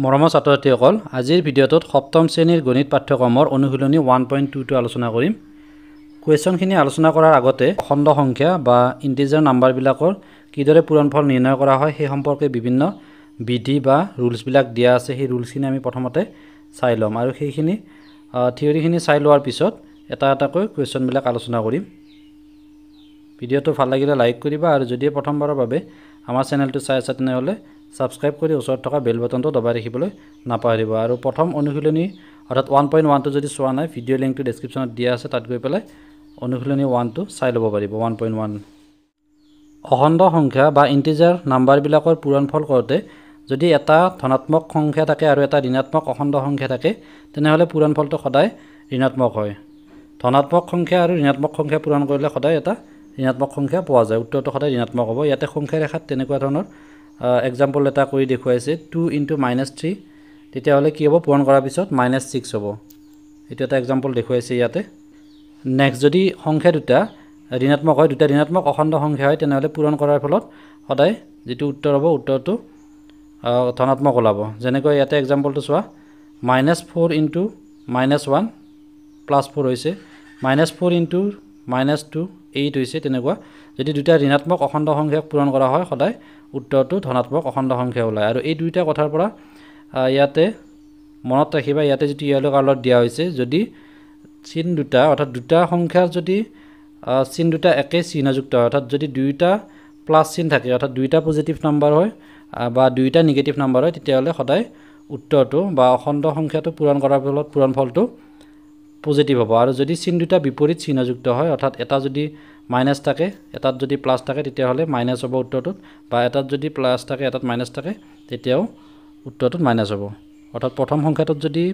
মৰমৰ ছাত্ৰ ছাত্ৰীসকল আজিৰ ভিডিঅ'টোত সপ্তম শ্ৰেণীৰ গণিত পাঠ্যক্ৰমৰ অনুশীলনী ওৱান পইণ্ট টু টুটো আলোচনা কৰিম কুৱেশ্যনখিনি আলোচনা কৰাৰ আগতে খণ্ড সংখ্যা বা ইণ্টিজাৰ নাম্বাৰবিলাকৰ কিদৰে পূৰণফল নিৰ্ণয় কৰা হয় সেই সম্পৰ্কে বিভিন্ন বিধি বা ৰুলছবিলাক দিয়া আছে সেই ৰুলছখিনি আমি প্ৰথমতে চাই ল'ম আৰু সেইখিনি থিয়ৰিখিনি চাই লোৱাৰ পিছত এটা এটাকৈ কুৱেশ্যনবিলাক আলোচনা কৰিম ভিডিঅ'টো ভাল লাগিলে লাইক কৰিবা আৰু যদি প্ৰথমবাৰৰ বাবে আমাৰ চেনেলটো চাই আছে তেনেহ'লে ছাবস্ক্ৰাইব কৰি ওচৰত থকা বেল বাটনটো দবাই ৰাখিবলৈ নাপাহৰিব আৰু প্ৰথম অনুশীলনী অৰ্থাৎ ওৱান পইণ্ট ওৱানটো যদি চোৱা নাই ভিডিঅ' লিংকটো ডিছক্ৰিপশ্যনত দিয়া আছে তাত গৈ পেলাই অনুশীলনী ওৱানটো চাই ল'ব পাৰিব ওৱান পইণ্ট ওৱান অখণ্ড সংখ্যা বা ইণ্টিজাৰ নাম্বাৰবিলাকৰ পূৰণফল কৰোঁতে যদি এটা ধনাত্মক সংখ্যা থাকে আৰু এটা ঋণাত্মক অখণ্ড সংখ্যা থাকে তেনেহ'লে পূৰণফলটো সদায় ঋণাত্মক হয় ধনাত্মক সংখ্যা আৰু ঋণাত্মক সংখ্যা পূৰণ কৰিলে সদায় এটা ঋণাত্মক সংখ্যা পোৱা যায় উত্তৰটো সদায় ঋণাত্মক হ'ব ইয়াতে সংখ্যা ৰেখাত তেনেকুৱা ধৰণৰ এক্সাম্পল এটা কৰি দেখুৱাইছে টু ইনটু মাইনাছ থ্ৰী তেতিয়াহ'লে কি হ'ব পূৰণ কৰাৰ পিছত মাইনাছ ছিক্স হ'ব এইটো এটা এক্সাম্পল দেখুৱাইছে ইয়াতে নেক্সট যদি সংখ্যা দুটা ঋণাত্মক হয় দুটা ঋণাত্মক অখণ্ড সংখ্যা হয় তেনেহ'লে পূৰণ কৰাৰ ফলত সদায় যিটো উত্তৰ হ'ব উত্তৰটো ধনাত্মক ওলাব যেনেকৈ ইয়াতে এক্সাম্পলটো চোৱা minus four into minus one plus four হৈছে minus four into minus two eight হৈছে তেনেকুৱা যদি দুটা ঋণাত্মক অখণ্ড সংখ্যা পূৰণ কৰা হয় সদায় উত্তৰটো ধনাত্মক অখণ্ড সংখ্যা ওলায় আৰু এই দুয়োটা কথাৰ পৰা ইয়াতে মনত ৰাখিবা ইয়াতে যিটো ইয়েল' কালাৰত দিয়া হৈছে যদি চিন দুটা অৰ্থাৎ দুটা সংখ্যাৰ যদি চিন দুটা একে চিহ্নযুক্ত হয় অৰ্থাৎ যদি দুয়োটা প্লাছ চিন থাকে অৰ্থাৎ দুয়োটা পজিটিভ নাম্বাৰ হয় বা দুয়োটা নিগেটিভ নাম্বাৰ হয় তেতিয়াহ'লে সদায় উত্তৰটো বা অখণ্ড সংখ্যাটো পূৰণ কৰাৰ ফলত পূৰণ ফলটো পজিটিভ হ'ব আৰু যদি চিন দুটা বিপৰীত চিহ্নযুক্ত হয় অৰ্থাৎ এটা যদি মাইনাছ থাকে এটাত যদি প্লাছ থাকে তেতিয়াহ'লে মাইনাছ হ'ব উত্তৰটোত বা এটাত যদি প্লাছ থাকে এটাত মাইনাছ থাকে তেতিয়াও উত্তৰটোত মাইনাছ হ'ব অৰ্থাৎ প্ৰথম সংখ্যাটোত যদি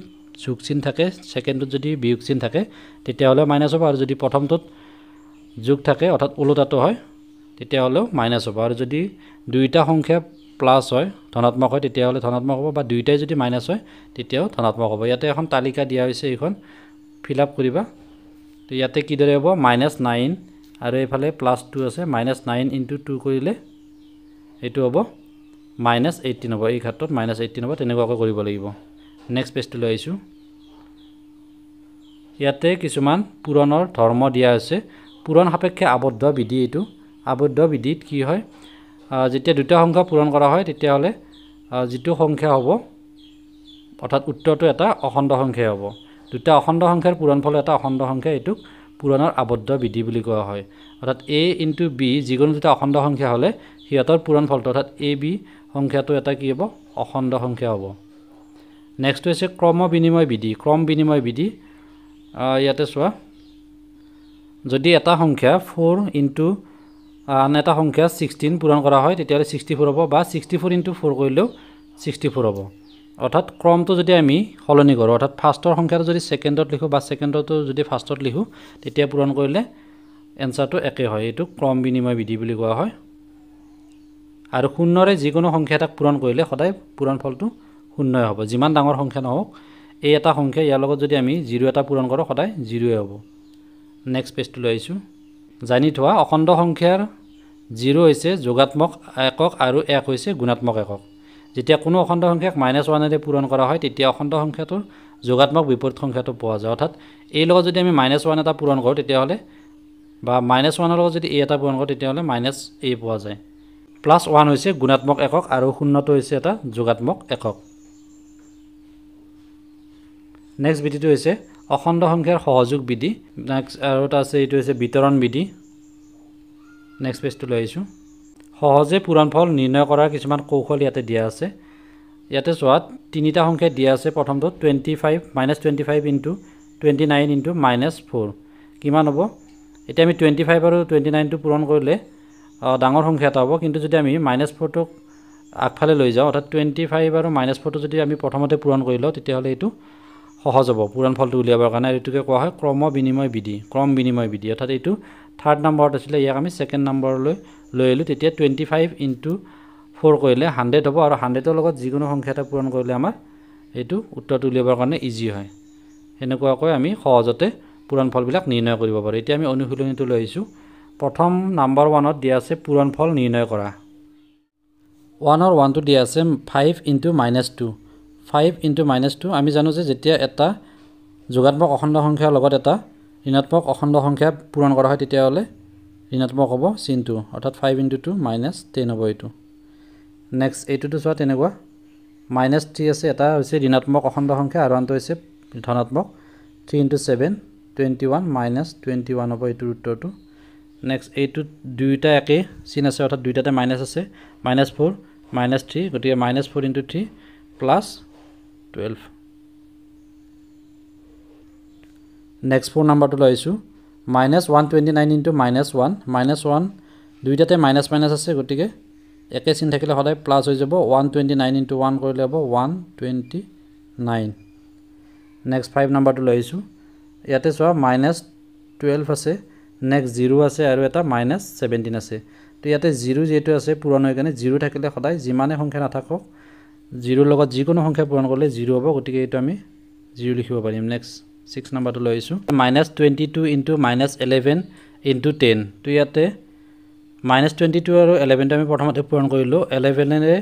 যোগ চিন থাকে ছেকেণ্ডটোত যদি বিয়োগ চিন থাকে তেতিয়াহ'লে মাইনাছ হ'ব আৰু যদি প্ৰথমটোত যোগ থাকে অৰ্থাৎ ওলোটাটো হয় তেতিয়াহ'লেও মাইনাছ হ'ব আৰু যদি দুয়োটা সংখ্যা প্লাছ হয় ধনাত্মক হয় তেতিয়াহ'লে ধনাত্মক হ'ব বা দুয়োটাই যদি মাইনাছ হয় তেতিয়াও ধনাত্মক হ'ব ইয়াতে এখন তালিকা দিয়া হৈছে এইখন ফিল আপ কৰিবা তো ইয়াতে কিদৰে হ'ব মাইনাছ নাইন আৰু এইফালে প্লাছ টু আছে মাইনাছ নাইন ইনটু টু কৰিলে এইটো হ'ব মাইনাছ এইটিন হ'ব এই ক্ষেত্ৰত মাইনাছ এইটিন হ'ব তেনেকুৱাকৈ কৰিব লাগিব নেক্সট লৈ আহিছোঁ ইয়াতে কিছুমান পূৰণৰ ধৰ্ম দিয়া হৈছে পূৰণ সাপেক্ষে আবদ্ধ বিধি এইটো আবদ্ধ বিধিত কি হয় যেতিয়া দুটা সংখ্যা পূৰণ কৰা হয় তেতিয়াহ'লে যিটো সংখ্যা হ'ব অৰ্থাৎ উত্তৰটো এটা অখণ্ড সংখ্যাই হ'ব দুটা অখণ্ড সংখ্যাৰ পূৰণফল এটা অখণ্ড সংখ্যা এইটোক পূৰণৰ আবদ্ধ বিধি বুলি কোৱা হয় অৰ্থাৎ এ ইনটু বি যিকোনো যেতিয়া অখণ্ড সংখ্যা হ'লে সিহঁতৰ পূৰণ ফলটো অৰ্থাৎ এ বি সংখ্যাটো এটা কি হ'ব অখণ্ড সংখ্যা হ'ব নেক্সটটো হৈছে ক্ৰম বিনিময় বিধি ক্ৰম বিনিময় বিধি ইয়াতে চোৱা যদি এটা সংখ্যা ফ'ৰ ইণ্টু আন এটা সংখ্যা ছিক্সটিন পূৰণ কৰা হয় তেতিয়াহ'লে ছিক্সটি ফ'ৰ হ'ব বা ছিক্সটি ফ'ৰ ইণ্টু ফ'ৰ কৰিলেও ছিক্সটি ফ'ৰ হ'ব অৰ্থাৎ ক্ৰমটো যদি আমি সলনি কৰোঁ অৰ্থাৎ ফাৰ্ষ্টৰ সংখ্যাটো যদি ছেকেণ্ডত লিখোঁ বা ছেকেণ্ডতো যদি ফাৰ্ষ্টত লিখোঁ তেতিয়া পূৰণ কৰিলে এনচাৰটো একে হয় এইটো ক্ৰম বিনিময় বিধি বুলি কোৱা হয় আৰু শূন্যৰে যিকোনো সংখ্যা এটাক পূৰণ কৰিলে সদায় পূৰণ ফলটো শূন্যই হ'ব যিমান ডাঙৰ সংখ্যা নহওক এই এটা সংখ্যা ইয়াৰ লগত যদি আমি জিৰ' এটা পূৰণ কৰোঁ সদায় জিৰ'ৱে হ'ব নেক্সট পেজটো লৈ আহিছোঁ জানি থোৱা অখণ্ড সংখ্যাৰ জিৰ' হৈছে যোগাত্মক একক আৰু এক হৈছে গুণাত্মক একক যেতিয়া কোনো অখণ্ড সংখ্যাক মাইনাছ ওৱানেৰে পূৰণ কৰা হয় তেতিয়া অখণ্ড সংখ্যাটোৰ যোগাত্মক বিপৰীত সংখ্যাটো পোৱা যায় অৰ্থাৎ এই লগত যদি আমি মাইনাছ ওৱান এটা পূৰণ কৰোঁ তেতিয়াহ'লে বা মাইনাছ ওৱানৰ লগত যদি এ এটা পূৰণ কৰোঁ তেতিয়াহ'লে মাইনাছ এ পোৱা যায় প্লাছ ওৱান হৈছে গুণাত্মক একক আৰু শূন্যটো হৈছে এটা যোগাত্মক একক নেক্সট বিধিটো হৈছে অখণ্ড সংখ্যাৰ সহযোগ বিধি নেক্সট আৰু এটা আছে এইটো হৈছে বিতৰণ বিধি নেক্সট পেজটো লৈ আহিছোঁ সহজে পূৰণ ফল নিৰ্ণয় কৰাৰ কিছুমান কৌশল ইয়াতে দিয়া আছে ইয়াতে চোৱা তিনিটা সংখ্যা দিয়া আছে প্ৰথমটো twenty five minus twenty five into twenty nine into minus four কিমান হ'ব এতিয়া আমি টুৱেণ্টি ফাইভ আৰু টুৱেণ্টি নাইনটো পূৰণ কৰিলে ডাঙৰ সংখ্যা এটা হ'ব কিন্তু যদি আমি মাইনাছ ফ'ৰটোক আগফালে লৈ যাওঁ অৰ্থাৎ টুৱেণ্টি ফাইভ আৰু মাইনাছ ফ'ৰটো যদি আমি প্ৰথমতে পূৰণ কৰি লওঁ তেতিয়াহ'লে এইটো সহজ হ'ব পূৰণ ফলটো উলিয়াবৰ কাৰণে আৰু এইটোকে কোৱা হয় ক্ৰম বিনিময় বিধি ক্ৰম বিনিময় বিধি অৰ্থাৎ এইটো থাৰ্ড নম্বৰত আছিলে ইয়াক আমি ছেকেণ্ড নম্বৰলৈ লৈ আহিলোঁ তেতিয়া টুৱেণ্টি ফাইভ ইণ্টু ফ'ৰ কৰিলে হাণ্ড্ৰেড হ'ব আৰু হাণ্ড্ৰেডৰ লগত যিকোনো সংখ্যা এটা পূৰণ কৰিলে আমাৰ এইটো উত্তৰটো উলিয়াবৰ কাৰণে ইজি হয় সেনেকুৱাকৈ আমি সহজতে পূৰণ ফলবিলাক নিৰ্ণয় কৰিব পাৰোঁ এতিয়া আমি অনুশীলনীটো লৈ আহিছোঁ প্ৰথম নাম্বাৰ ওৱানত দিয়া আছে পূৰণ ফল নিৰ্ণয় কৰা ওৱানৰ ওৱানটো দিয়া আছে five into minus two five into minus two আমি জানো যে যেতিয়া এটা যোগাত্মক অখণ্ড সংখ্যাৰ লগত এটা ঋণাত্মক অখণ্ড সংখ্যা পূৰণ কৰা হয় তেতিয়াহ'লে ঋণাত্মক হ'ব চিন টু অৰ্থাৎ five into two minus ten হ'ব এইটো নেক্সট এইটোতো চোৱা তেনেকুৱা মাইনাছ থ্ৰী আছে এটা হৈছে ঋণাত্মক অখণ্ড সংখ্যা আৰু আনটো হৈছে ধনাত্মক three into seven twenty one minus twenty one হ'ব এইটোৰ উত্তৰটো নেক্সট এইটোত দুয়োটা একেই চিন আছে অৰ্থাৎ দুয়োটাতে মাইনাছ আছে মাইনাছ ফ'ৰ মাইনাছ থ্ৰী গতিকে minus four into three plus twelve next four নাম্বাৰটো আহিছোঁ minus one twenty nine into minus one minus one দুইটাতে মাইনাছ মাইনাছ আছে গতিকে একে চিন থাকিলে সদায় প্লাছ হৈ যাব one twenty nine into one কৰিলে হ'ব one twenty nine next five নম্বৰটো লৈ আহিছোঁ ইয়াতে চোৱা মাইনাছ টুৱেল্ভ আছে নেক্সট জিৰ' আছে আৰু এটা মাইনাছ ছেভেণ্টিন আছে তো ইয়াতে জিৰ' যিহেতু আছে পূৰণ হৈ কাৰণে জিৰ' থাকিলে সদায় যিমানেই সংখ্যা নাথাকক জিৰ'ৰ লগত যিকোনো সংখ্যা পূৰণ কৰিলে জিৰ' হ'ব গতিকে এইটো আমি জিৰ' লিখিব পাৰিম নেক্সট ছিক্স নম্বৰটো লৈ আহিছোঁ minus twenty two into minus eleven into ten তো ইয়াতে মাইনাছ টুৱেণ্টি টু আৰু এলেভেনটো আমি প্ৰথমতে পূৰণ কৰিলোঁ এলেভেনেৰে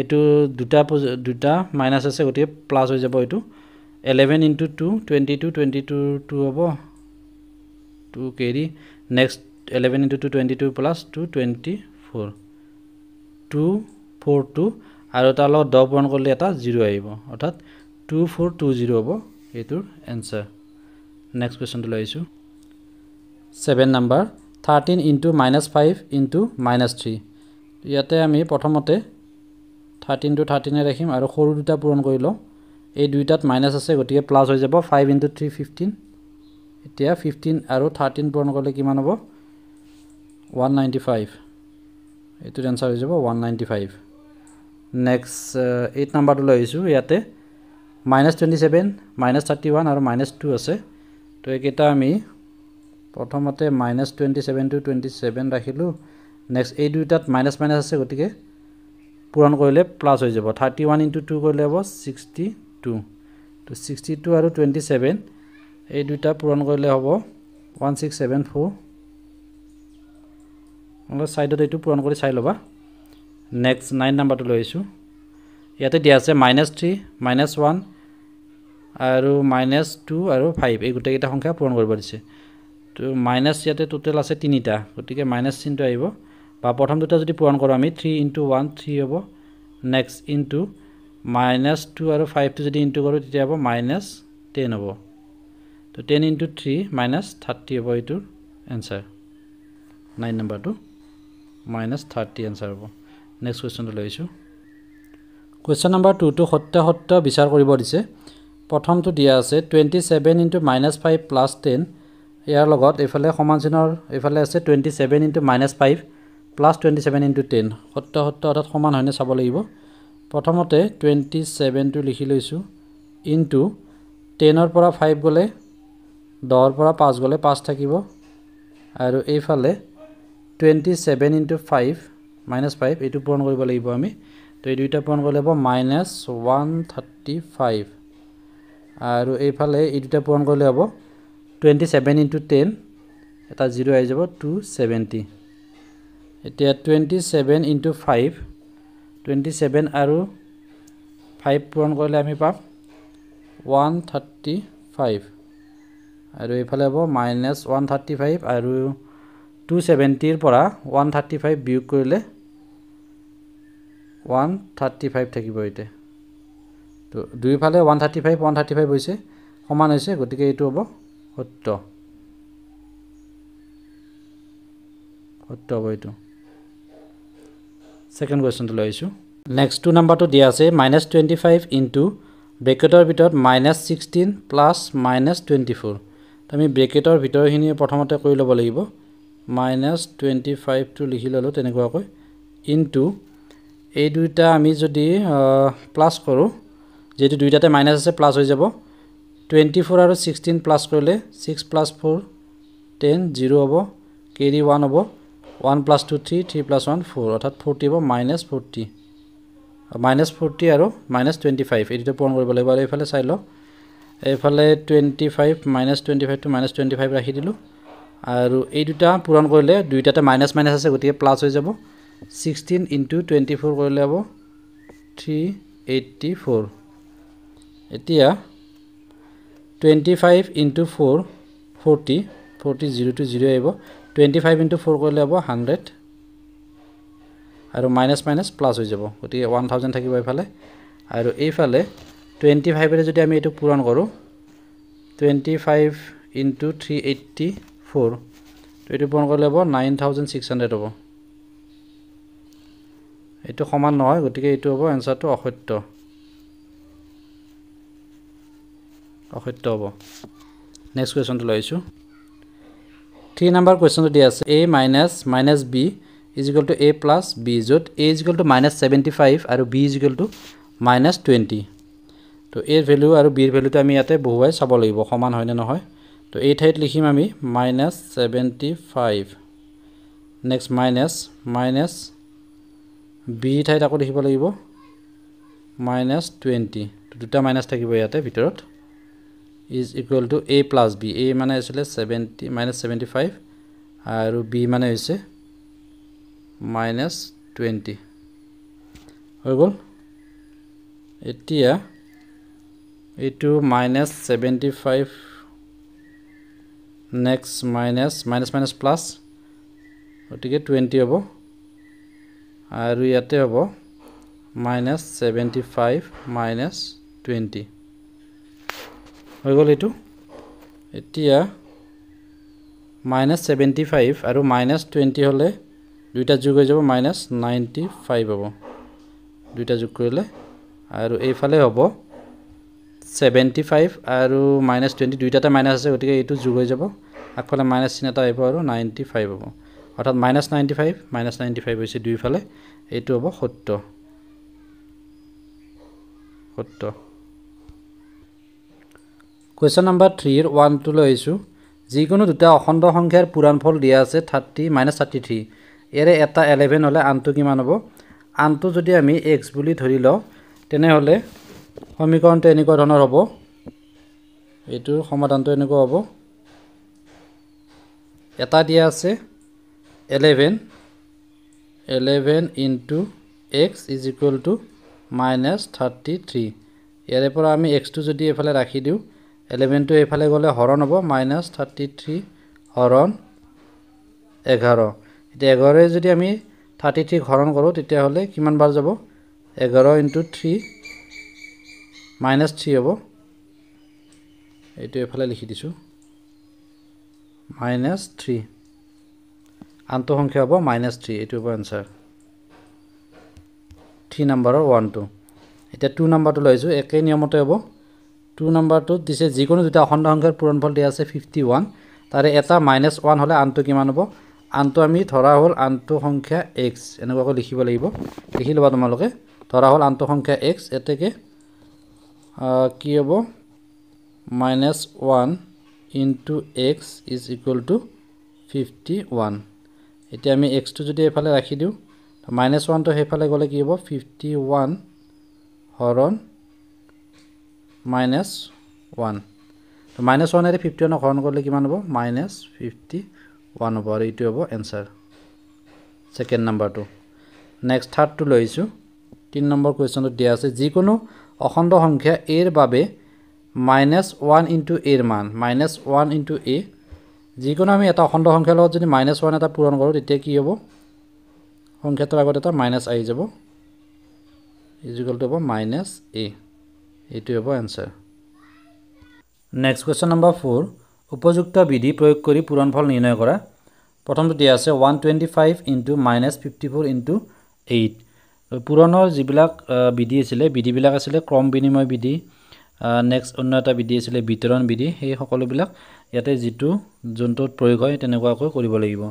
এইটো দুটা পজি দুটা মাইনাছ আছে গতিকে প্লাছ হৈ যাব এইটো eleven into two twenty two twenty two two হ'ব two carry next eleven into two twenty two plus two twenty four two four two আৰু তাৰ লগত দহ পূৰণ কৰিলে এটা জিৰ' আহিব অৰ্থাৎ টু ফ'ৰ টু জিৰ' হ'ব এইটোৰ এনচাৰ নেক্সট কুৱেশ্যনটো লৈ আহিছোঁ seven number thirteen into minus five into minus three ইয়াতে আমি প্ৰথমতে থাৰ্টিনটো থাৰ্টিনে ৰাখিম আৰু সৰু দুটা পূৰণ কৰি লওঁ এই দুয়োটাত মাইনাছ আছে গতিকে প্লাছ হৈ যাব ফাইভ ইণ্টু থ্ৰী ফিফটিন এতিয়া ফিফটিন আৰু থাৰ্টিন পূৰণ কৰিলে কিমান হ'ব ওৱান নাইণ্টি ফাইভ এইটোত এনচাৰ হৈ যাব one ninety five next eight নাম্বাৰটো লৈ আহিছোঁ ইয়াতে minus twenty seven minus thirty one আৰু মাইনাছ টু আছে তো এইকেইটা আমি প্ৰথমতে minus twenty seven two twenty seven ৰাখিলোঁ নেক্সট এই দুয়োটাত মাইনাছ মাইনাছ আছে গতিকে পূৰণ কৰিলে প্লাছ হৈ যাব থাৰ্টি ওৱান ইণ্টু টু কৰিলে হ'ব ছিক্সটি টু তো ছিক্সটি টু আৰু টুৱেণ্টি ছেভেন এই দুটা পূৰণ কৰিলে হ'ব ওৱান ছিক্স ছেভেন ফ'ৰ অলপ ছাইডত এইটো পূৰণ কৰি চাই ল'বা নেক্সট নাইন নাম্বাৰটো লৈ আহিছোঁ ইয়াতে দিয়া আছে মাইনাছ থ্ৰী মাইনাছ ওৱান আৰু মাইনাছ টু আৰু ফাইভ এই গোটেইকেইটা সংখ্যা পূৰণ কৰিব দিছে তো মাইনাছ ইয়াতে টোটেল আছে তিনিটা গতিকে মাইনাছ চিনটো আহিব বা প্ৰথম দুটা যদি পূৰণ কৰোঁ আমি থ্ৰী ইণ্টু ওৱান থ্ৰী হ'ব নেক্সট ইনটু মাইনাছ টু আৰু ফাইভটো যদি ইনটু কৰোঁ তেতিয়া হ'ব মাইনাছ টেন হ'ব তো ten into three minus thirty হ'ব এইটোৰ এনচাৰ নাইন নম্বৰটো মাইনাছ থাৰ্টি এনচাৰ হ'ব নেক্সট কুৱেশ্যনটো লৈ আহিছোঁ কুৱেশ্যন নম্বৰ টুটো সত্য সত্য বিচাৰ কৰিব দিছে প্ৰথমটো দিয়া আছে twenty seven into minus five plus ten ইয়াৰ লগত এইফালে সমান চিনৰ এইফালে আছে twenty seven into minus five plus twenty seven into ten সত্য সত্য অৰ্থাৎ সমান হয়নে চাব লাগিব প্ৰথমতে টুৱেণ্টি ছেভেনটো লিখি লৈছোঁ ইণ্টু টেনৰ পৰা ফাইভ গ'লে দহৰ পৰা পাঁচ গ'লে পাঁচ থাকিব আৰু এইফালে twenty seven into five minus five এইটো পূৰণ কৰিব লাগিব আমি তো এই দুয়োটা পূৰণ কৰিব লাগিব মাইনাছ ওৱান থাৰ্টি ফাইভ আৰু এইফালে এই দুটা পূৰণ কৰিলে হ'ব টুৱেণ্টি ছেভেন ইণ্টু টেন এটা জিৰ' আহি যাব টু ছেভেণ্টি এতিয়া twenty seven into five twenty seven আৰু ফাইভ পূৰণ কৰিলে আমি পাম ওৱান থাৰ্টি ফাইভ আৰু এইফালে হ'ব মাইনাছ ওৱান থাৰ্টি ফাইভ আৰু টু ছেভেণ্টিৰ পৰা ওৱান থাৰ্টি ফাইভ বিয়োগ কৰিলে ওৱান থাৰ্টি ফাইভ থাকিব এতিয়া তো দুইফালে one thirty five one thirty five হৈছে সমান হৈছে গতিকে এইটো হ'ব সত্ৰ সত্ৰ হ'ব এইটো ছেকেণ্ড কুৱেশ্যনটোলৈ আহিছোঁ নেক্সটটো নাম্বাৰটো দিয়া আছে মাইনাছ টুৱেণ্টি ফাইভ ইনটু ব্ৰেকেটৰ ভিতৰত minus sixteen plus minus twenty four আমি ব্ৰেকেটৰ ভিতৰখিনি প্ৰথমতে কৰি ল'ব লাগিব মাইনাছ টুৱেণ্টি ফাইভটো লিখি ল'লোঁ তেনেকুৱাকৈ ইনটু এই দুয়োটা আমি যদি প্লাছ কৰোঁ যিহেতু দুইটাতে মাইনাছ আছে প্লাছ হৈ যাব টুৱেণ্টি ফ'ৰ আৰু ছিক্সটিন প্লাছ কৰিলে six plus four ten zero' হ'ব কে ডি ওৱান হ'ব one plus two three three plus one four অৰ্থাৎ ফৰ্টি হ'ব মাইনাছ ফৰ্টি মাইনাছ ফৰ্টি আৰু মাইনাছ টুৱেণ্টি ফাইভ এই দুটা পূৰণ কৰিব লাগিব আৰু এইফালে চাই লওক এইফালে টুৱেণ্টি ফাইভ মাইনাছ টুৱেণ্টি ফাইভটো মাইনাছ টুৱেণ্টি ফাইভ ৰাখি দিলোঁ আৰু এই দুটা পূৰণ কৰিলে দুইটাতে মাইনাছ মাইনাছ আছে গতিকে প্লাছ হৈ যাব ছিক্সটিন ইণ্টু টুৱেণ্টি ফ'ৰ কৰিলে হ'ব থ্ৰী এইটি ফ'ৰ এতিয়া twenty five into four forty forty zero' two zero' আহিব টুৱেণ্টি ফাইভ ইণ্টু ফ'ৰ কৰিলে হ'ব হাণ্ড্ৰেড আৰু মাইনাছ মাইনাছ প্লাছ হৈ যাব গতিকে ওৱান থাউজেণ্ড থাকিব এইফালে আৰু এইফালে টুৱেণ্টি ফাইভেৰে যদি আমি এইটো পূৰণ কৰোঁ twenty five into three eighty four তো এইটো পূৰণ কৰিলে হ'ব নাইন থাউজেণ্ড ছিক্স হাণ্ড্ৰেড হ'ব এইটো সমান নহয় গতিকে এইটো হ'ব এনচাৰটো অসত্য অসত্য হ'ব নেক্সট কুৱেশ্যনটো লৈছোঁ থ্ৰী নাম্বাৰ কুৱেশ্যনটো দিয়া আছে A minus minus B is equal to A plus B য'ত A is equal to minus seventy five আৰু B is equal to minus twenty তো এৰ ভেলু আৰু বিৰ ভেলুটো আমি ইয়াতে বহুৱাই চাব লাগিব সমান হয়নে নহয় তো এই ঠাইত লিখিম আমি minus seventy five next minus minus B ঠাইত আকৌ লিখিব লাগিব মাইনাছ টুৱেণ্টি দুটা মাইনাছ থাকিব ইয়াতে ভিতৰত is equal to A plus B A মানে হৈছিলে ছেভেণ্টি মাইনাছ ছেভেণ্টি ফাইভ আৰু বি মানে হৈছে মাইনাছ টুৱেণ্টি হৈ গ'ল এতিয়া এইটো minus seventy five next minus minus minus plus গতিকে টুৱেণ্টি হ'ব আৰু ইয়াতে হ'ব minus seventy five minus twenty হৈ গ'ল এইটো এতিয়া মাইনাছ ছেভেণ্টি ফাইভ আৰু মাইনাছ টুৱেণ্টি হ'লে দুইটা যোগ হৈ যাব মাইনাছ নাইণ্টি ফাইভ হ'ব দুইটা যোগ কৰিলে আৰু এইফালে হ'ব ছেভেণ্টি ফাইভ আৰু মাইনাছ টুৱেণ্টি দুইটাতে মাইনাছ আছে গতিকে এইটো যোগ হৈ যাব আগফালে মাইনাছ চিন এটা আহিব আৰু নাইণ্টি ফাইভ হ'ব অৰ্থাৎ minus ninety five minus ninety five হৈছে দুইফালে এইটো হ'ব সত্তৰ সত্তৰ কুৱেশ্যন নাম্বাৰ থ্ৰীৰ ওৱানটো লৈ আহিছোঁ যিকোনো দুটা অখণ্ড সংখ্যাৰ পুৰাণ ফল দিয়া আছে থাৰ্টি মাইনাছ থাৰ্টি থ্ৰী ইয়াৰে এটা এলেভেন হ'লে আনটো কিমান হ'ব আনটো যদি আমি এক্স বুলি ধৰি লওঁ তেনেহ'লে সমীকৰণটো এনেকুৱা ধৰণৰ হ'ব এইটোৰ সমাধানটো এনেকুৱা হ'ব এটা দিয়া আছে eleven eleven into x is equal to minus thirty three ইয়াৰে পৰা আমি এক্সটো যদি এইফালে ৰাখি দিওঁ এলেভেনটো এইফালে গ'লে হৰণ হ'ব মাইনাছ থাৰ্টি থ্ৰী হৰণ এঘাৰ এতিয়া এঘাৰে যদি আমি থাৰ্টি থ্ৰীক হৰণ কৰোঁ তেতিয়াহ'লে কিমানবাৰ যাব এঘাৰ ইণ্টু থ্ৰী মাইনাছ থ্ৰী হ'ব এইটো এইফালে লিখি দিছোঁ মাইনাছ থ্ৰী আনটো সংখ্যা হ'ব মাইনাছ থ্ৰী এইটো হ'ব এনচাৰ থ্ৰী নম্বৰৰ ওৱানটো এতিয়া টু নম্বৰটো লৈছোঁ একেই নিয়মতে হ'ব টু নম্বৰটোত দিছে যিকোনো দুটা অখণ্ড সংখ্যাৰ পূৰণফল দিয়া আছে ফিফটি ওৱান তাৰে এটা মাইনাছ ওৱান হ'লে আনটো কিমান হ'ব আনটো আমি ধৰা হ'ল আনটো সংখ্যা এক্স এনেকুৱাকৈ লিখিব লাগিব লিখি ল'বা তোমালোকে ধৰা হ'ল আনটো সংখ্যা এক্স এতেকে কি হ'ব minus one into x is equal to fifty one এতিয়া আমি এক্সটো যদি এইফালে ৰাখি দিওঁ মাইনাছ ওৱানটো সেইফালে গ'লে কি হ'ব ফিফটি ওৱান হৰণ মাইনাছ ওৱান তো মাইনাছ ওৱান এৰে ফিফটি ওৱানক হৰণ কৰিলে কিমান হ'ব মাইনাছ ফিফটি ওৱান হ'ব আৰু এইটো হ'ব এনচাৰ ছেকেণ্ড নম্বৰটো নেক্সট থাৰ্ডটো লৈ আহিছোঁ তিনি নম্বৰ কুৱেশ্যনটোত দিয়া আছে যিকোনো অখণ্ড সংখ্যা এৰ বাবে মাইনাছ ওৱান ইনটু এৰ মান মাইনাছ ওৱান ইনটু এ যিকোনো আমি এটা অখণ্ড সংখ্যাৰ লগত যদি মাইনাছ ওৱান এটা পূৰণ কৰোঁ তেতিয়া কি হ'ব সংখ্যাটোৰ আগত এটা মাইনাছ আহি যাব ইজিকেলটো হ'ব মাইনাছ এ এইটো হ'ব answer next question number four উপযুক্ত বিধি প্ৰয়োগ কৰি পূৰণ ফল নিৰ্ণয় কৰা প্ৰথমটো দিয়া আছে one twenty five into minus fifty four into eight পূৰণৰ যিবিলাক বিধি আছিলে বিধিবিলাক আছিলে ক্ৰম বিনিময় বিধি নেক্সট অন্য এটা বিধি আছিলে বিতৰণ বিধি সেই সকলোবিলাক ইয়াতে যিটো যোনটোত প্ৰয়োগ হয় তেনেকুৱাকৈ কৰিব লাগিব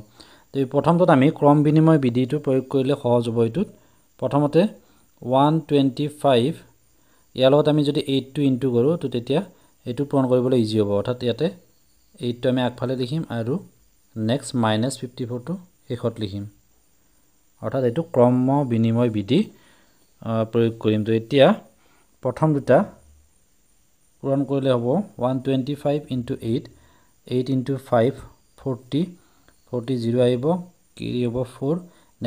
তো প্ৰথমটোত আমি ক্ৰম বিনিময় বিধিটো প্ৰয়োগ কৰিলে সহজ হ'ব এইটোত প্ৰথমতে ওৱান টুৱেণ্টি ফাইভ ইয়াৰ লগত আমি যদি এইটটো ইনটু কৰোঁ তো তেতিয়া এইটো পূৰণ কৰিবলৈ ইজি হ'ব অৰ্থাৎ ইয়াতে এইটটো আমি আগফালে লিখিম আৰু নেক্সট মাইনাছ ফিফটি ফ'ৰটো শেষত লিখিম অৰ্থাৎ এইটো ক্ৰম বিনিময় বিধি প্ৰয়োগ কৰিম তো এতিয়া প্ৰথম দুটা পূৰণ কৰিলে হ'ব one twenty five into eight eight into five forty forty zero' আহিব কি হ'ব four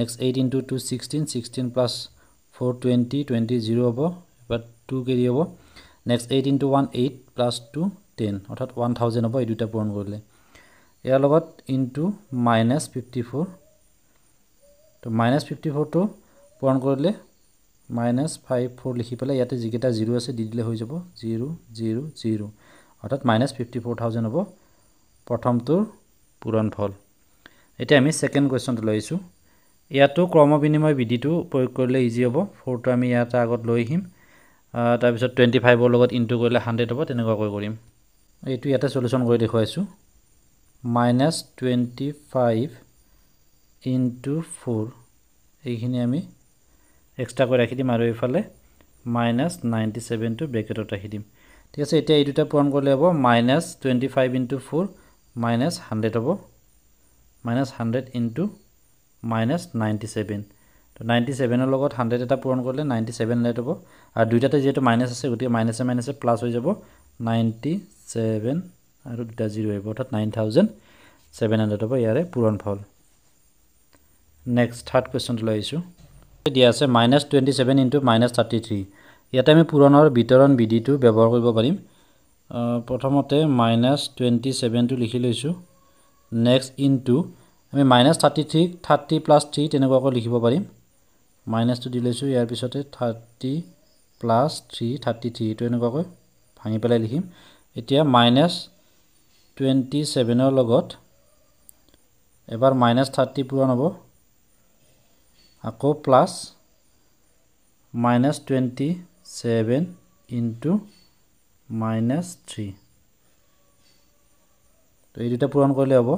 next eight into two sixteen sixteen plus four twenty twenty zero' হ'ব টু কেজি হ'ব next eight into one eight plus two ten অৰ্থাৎ one thousand হ'ব এই দুটা পূৰণ কৰিলে ইয়াৰ লগত ইণ্টু মাইনাছ ফিফটি ফ'ৰ ত' মাইনাছ ফিফটি ফ'ৰটো পূৰণ কৰিলে মাইনাছ ফাইভ ফ'ৰ লিখি পেলাই ইয়াতে যিকেইটা জিৰ' আছে দি দিলে হৈ যাব জিৰ' জিৰ' জিৰ' অৰ্থাৎ মাইনাছ ফিফটি ফ'ৰ থাউজেণ্ড হ'ব প্ৰথমটোৰ পূৰণফল এতিয়া আমি ছেকেণ্ড কুৱেশ্যনটো লৈ আহিছোঁ ইয়াতো ক্ৰম বিনিময় বিধিটো প্ৰয়োগ কৰিলে ইজি হ'ব ফ'ৰটো আমি ইয়াৰ আগত লৈ আহিম তাৰপিছত টুৱেণ্টি ফাইভৰ লগত ইনটু কৰিলে হাণ্ড্ৰেড হ'ব তেনেকুৱাকৈ কৰিম এইটো ইয়াতে চলিউশ্যন কৰি দেখুৱাইছোঁ minus twenty five into four এইখিনি আমি এক্সট্ৰাকৈ ৰাখি দিম আৰু এইফালে মাইনাছ নাইণ্টি ছেভেনটো ব্ৰেকেটত ৰাখি দিম ঠিক আছে এতিয়া এই দুটা পূৰণ কৰিলে হ'ব minus twenty five into four minus hundred হ'ব minus hundred into minus ninety seven তো নাইণ্টি ছেভেনৰ লগত হাণ্ড্ৰেড এটা পূৰণ কৰিলে নাইণ্টি ছেভেন লাইট হ'ব আৰু দুইটাতে যিহেতু মাইনাছ আছে গতিকে মাইনাছে মাইনাছে প্লাছ হৈ যাব নাইণ্টি ছেভেন আৰু দুটা জিৰ' আহিব অৰ্থাৎ নাইন থাউজেণ্ড ছেভেন হাণ্ড্ৰেড হ'ব ইয়াৰে পূৰণ ফল নেক্সট থাৰ্ড কুৱেশ্যনটো লৈ আহিছোঁ দিয়া আছে minus twenty seven into minus thirty three ইয়াতে আমি পূৰণৰ বিতৰণ বিধিটো ব্যৱহাৰ কৰিব পাৰিম প্ৰথমতে মাইনাছ টুৱেণ্টি ছেভেনটো লিখি লৈছোঁ নেক্সট ইণ্টু আমি minus thirty three thirty plus three তেনেকুৱাকৈ লিখিব পাৰিম মাইনাছটো দি লৈছোঁ ইয়াৰ পিছতে thirty plus three thirty three এইটো এনেকুৱাকৈ ভাঙি পেলাই লিখিম এতিয়া মাইনাছ টুৱেণ্টি ছেভেনৰ লগত এবাৰ মাইনাছ থাৰ্টি পূৰণ হ'ব আকৌ plus minus twenty seven into minus three তো এই দুটা পূৰণ কৰিলে হ'ব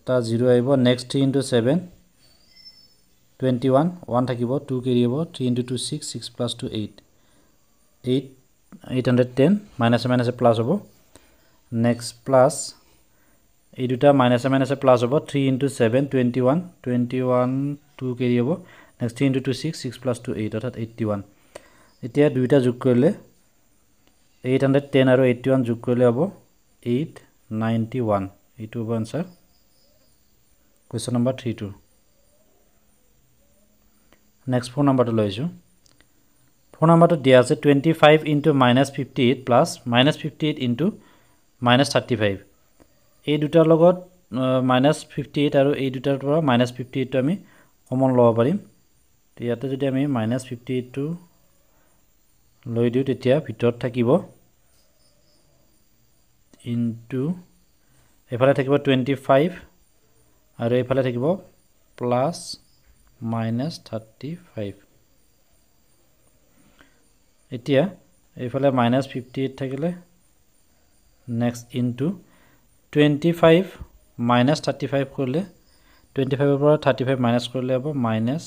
এটা জিৰ' আহিব next three into seven twenty one one থাকিব টু কেৰি হ'ব three into two six six plus two eight eight eight hundred ten মাইনাছে মাইনাছে প্লাছ হ'ব নেক্সট প্লাছ এই দুটা মাইনাছে মাইনাছে প্লাছ হ'ব three into seven twenty one twenty one two carry হ'ব next three into two six six plus two eight অৰ্থাৎ এইট্টি ওৱান এতিয়া দুয়োটা যোগ কৰিলে এইট হাণ্ড্ৰেড টেন আৰু এইট্টি ওৱান যোগ কৰিলে হ'ব এইট নাইণ্টি ওৱান এইটো হ'ব এনচাৰ কুৱেশ্যন নম্বৰ থ্ৰীটোৰ নেক্সট ফোন নাম্বাৰটো লৈ আহিছোঁ ফোন নাম্বাৰটো দিয়া আছে twenty five into minus fifty eight plus minus fifty eight into minus thirty five এই দুটাৰ লগত মাইনাছ ফিফটি এইট আৰু এই দুটাৰ পৰা মাইনাছ ফিফটি এইটটো আমি কমন ল'ব পাৰিম ইয়াতে যদি আমি মাইনাছ ফিফটি এইটটো লৈ দিওঁ তেতিয়া ভিতৰত থাকিব ইণ্টু এইফালে থাকিব টুৱেণ্টি ফাইভ আৰু এইফালে থাকিব প্লাছ মাইনাছ থাৰ্টি ফাইভ এতিয়া এইফালে মাইনাছ ফিফটি এইট থাকিলে next into twenty five minus thirty five কৰিলে টুৱেণ্টি ফাইভৰ পৰা থাৰ্টি ফাইভ মাইনাছ কৰিলে হ'ব মাইনাছ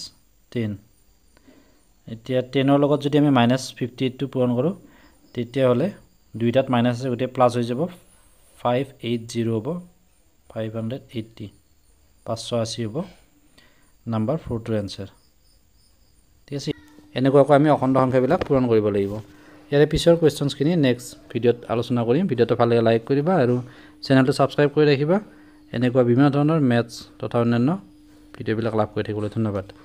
টেন এতিয়া টেনৰ লগত যদি আমি মাইনাছ ফিফটি এইটটো পূৰণ কৰোঁ তেতিয়াহ'লে দুইটাত মাইনাছ আছে গোটেই প্লাছ হৈ যাব ফাইভ এইট জিৰ' হ'ব ফাইভ হাণ্ড্ৰেড এইট্টি পাঁচশ আশী হ'ব নাম্বাৰ ফোৰটোৰ এনচাৰ ঠিক আছে এনেকুৱাকৈ আমি অখণ্ড সংখ্যাবিলাক পূৰণ কৰিব লাগিব ইয়াৰে পিছৰ কুৱেশ্যনছখিনি নেক্সট ভিডিঅ'ত আলোচনা কৰিম ভিডিঅ'টো ভাল লাগে লাইক কৰিবা আৰু চেনেলটো ছাবস্ক্ৰাইব কৰি ৰাখিবা এনেকুৱা বিভিন্ন ধৰণৰ মেথছ তথা অন্যান্য ভিডিঅ'বিলাক লাভ কৰি থাকিবলৈ ধন্যবাদ